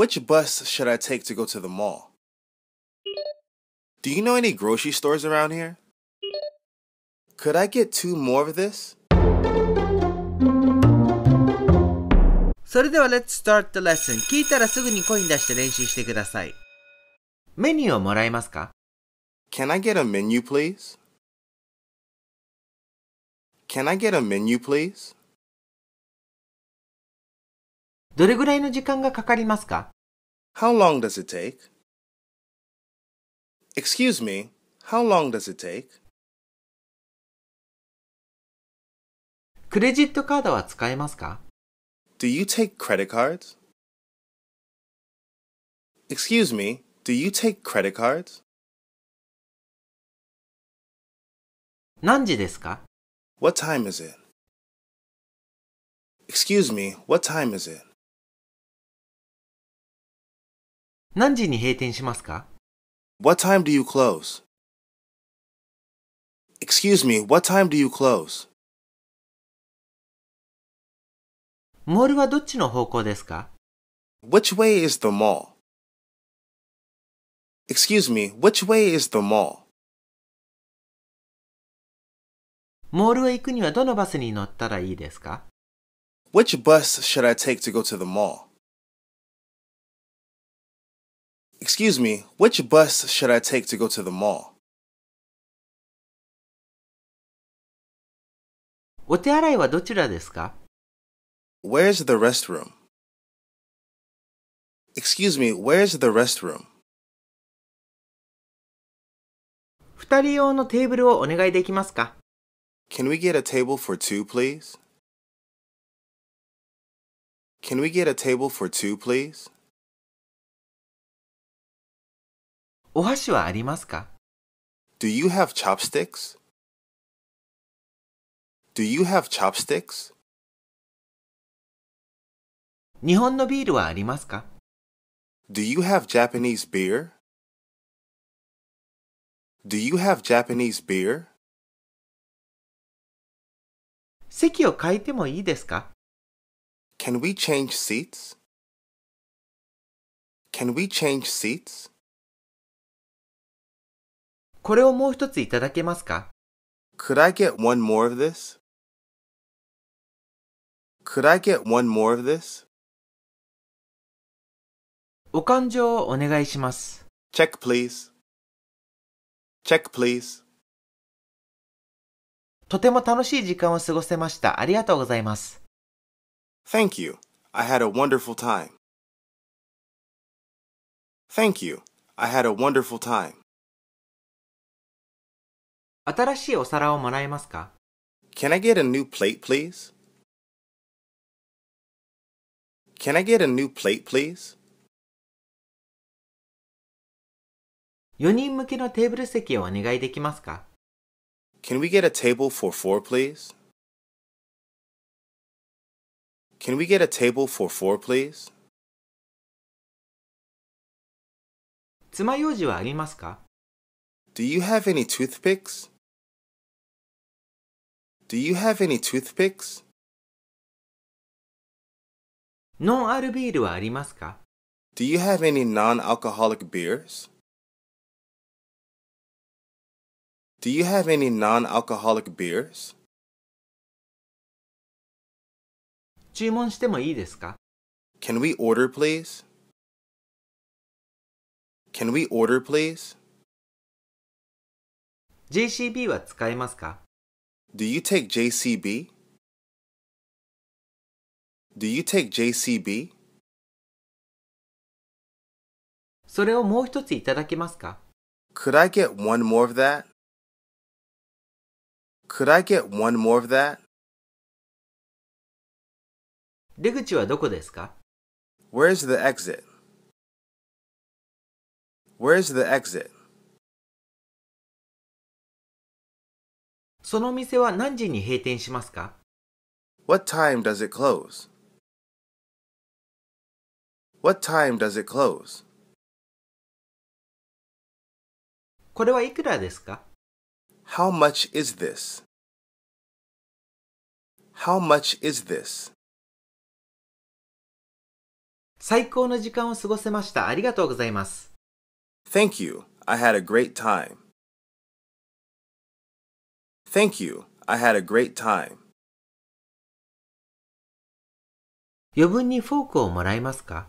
Which bus should I take to go to the mall? Do you know any grocery stores around here? Could I get two more of this? それでは Let's start the lesson 聞いたらすぐにコイン出して練習してくださいメニューをもらえますか Can I get a menu please? Can I get a menu please? どれぐらいの時間がかかりますか ?How long does it take?Excuse me, how long does it take? クレジットカードは使えますか ?Do you take credit cards?Excuse me, do you take credit cards? 何時ですか ?What time is it?Excuse me, what time is it? 何時に閉店しますか ?What time do you close?Excuse me, what time do you close? モールはどっちの方向ですか ?Which way is the mall?Excuse me, which way is the mall? モールへ行くにはどのバスに乗ったらいいですか ?Which bus should I take to go to the mall? Excuse me, which bus should I take to go to the mall? お手洗いはどちらですか Where's the restroom? Excuse me, where's the restroom? 二人用のテーブルをお願いできますか Can we get a table for two, please? Can we get a table for two, please? お箸はありますか ?Do you have chopsticks?Do you have chopsticks? 日本のビールはありますか ?Do you have Japanese beer?Do you have Japanese beer? 席を変えてもいいですか Can we change seats? Can we change seats? これをもう一ついただけますか Could I get one more of this? Could I get one more of this? お勘定をお願いします。Check please. Check please. とても楽しい時間を過ごせました。ありがとうございます。Thank you. I had a wonderful time. Thank you. I had a wonderful time. 新しいお皿をもらえますか Can I get a new plate, please? Can I get a new plate, please? 4人向けのテーブル席をお願いできますか Can we get a table for four, please? Can we get a table for four, please? つまようじはありますか Do you have any toothpicks? Do you have any toothpicks? ノンアルビールはありますか Do you have any non-alcoholic beers? Do you have any non-alcoholic beers? 注文してもいいですか Can we order please? Can we order please? ?JCB は使えますか do you take JCB? Do you take JCB? それをもう一ついただけますか Could I get one more of that? Could I get one more of that? 出口はどこですか Where's the exit? Where's the exit? その店は何時に閉店しますか What time does it close? What time does it close? これはいくらですか ?How much is this? How much is this? 最高の時間を過ごせました。ありがとうございます。Thank you. I had a great time. Thank you. I had a great time. 余分にフォークをもらえますか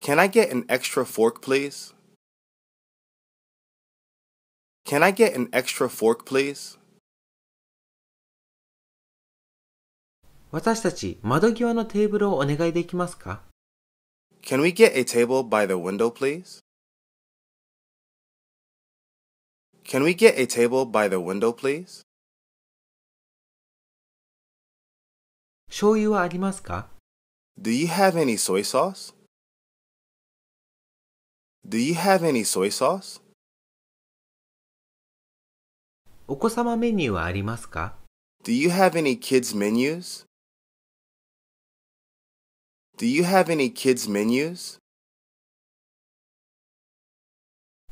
Can I get an extra fork, please? Can I get an extra fork, please? 私たち窓際のテーブルをお願いできますか Can we get a table by the window, please? Can we get a table by the window, please? 醤油はありますか Do you have any soy sauce? Do you have any soy sauce? お子様メニューはありますか Do you have any kids menus? Do you have any kids menus?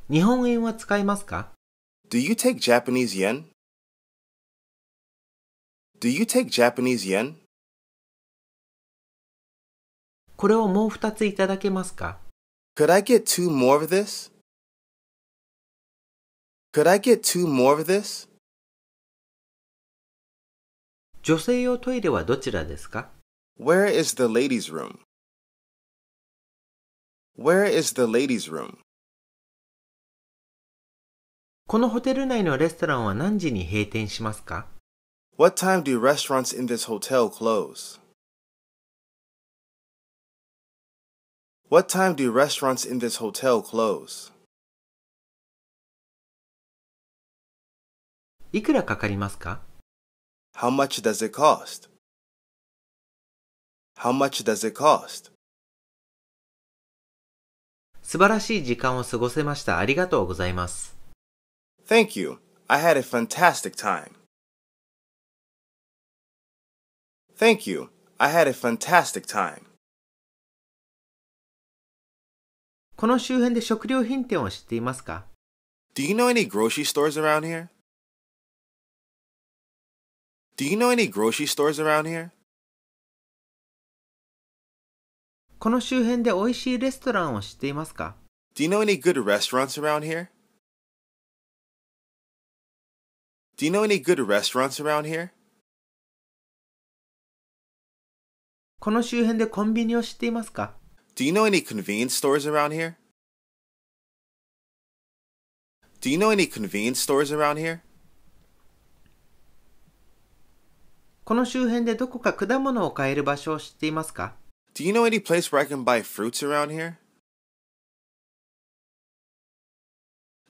日本円は使いますか Do you take Japanese yen? Do you take Japanese yen? これをもう2ついただけますか Could I get two more of this? Could I get two more of this? 女性用トイレはどちらですか Where is the ladies' room? Where is the ladies' room? このホテル内のレストランは何時に閉店しますか What time do restaurants in this hotel close? What time do restaurants in this hotel close? いくらかかりますか How much does it cost? How much does it cost? 素晴らしい時間を過ごせました。ありがとうございます。Thank you. I had a fantastic time. Thank you. I had a fantastic time. この周辺で食料品店を知っていますか Do you know any grocery stores around here? Do you know any grocery stores around here? この周辺で美味しいレストランを知っていますか Do you know any good restaurants around here? Do you know any good restaurants around here? この周辺でコンビニを知っていますか Do you know any convenience stores around here? Do you know any convenience stores around here? この周辺でどこか果物を買える場所を知っていますか Do you know any place where I can buy fruits around here?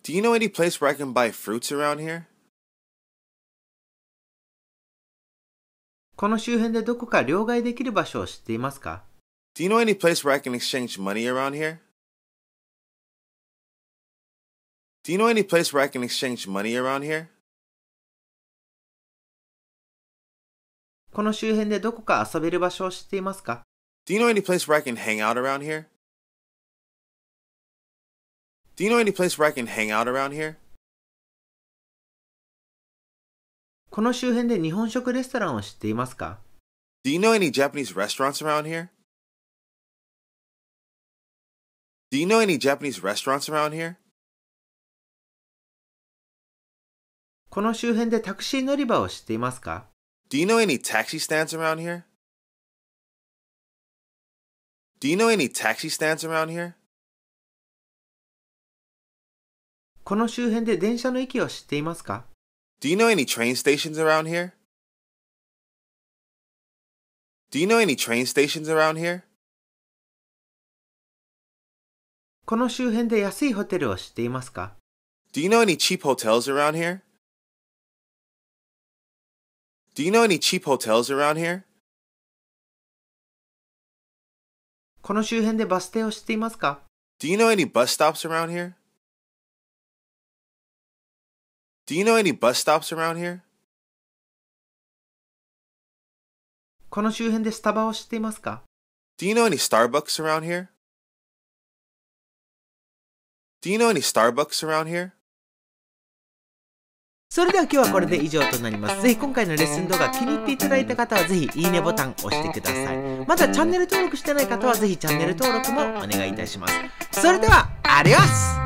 Do you know any place where I can buy fruits around here? この周辺でどこか両替できる場所を知っていますか Do you know any place where I can exchange money around here? Do you know any place where I can exchange money around here? この周辺でどこか遊べる場所を知っていますか Do you know any place where I can hang out around here? Do you know any place where I can hang out around here? この周辺で日本食レストランを知っていますか Do you know any Japanese restaurants around here? Do you know any Japanese restaurants around here? この周辺でタクシー乗り場を知っていますか Do you know any taxi stands around here? Do you know any taxi stands around here? この周辺で電車の駅を知っていますか Do you know any train stations around here? Do you know any train stations around here? この周辺で安いホテルを知っていますか Do you know any cheap hotels around here? Do you know any cheap hotels around here? この周辺でバス停を知っていますか Do you know any bus stops around here? Do you know any bus stops around here? この周辺でスタバを知っていますか Do you know any Starbucks around here? Do you know any Starbucks around here? それでは今日はこれで以上となります。ぜひ今回のレッスン動画気に入っていただいた方はぜひいいねボタンを押してください。またチャンネル登録してない方はぜひチャンネル登録もお願いいたします。それでは、アディオス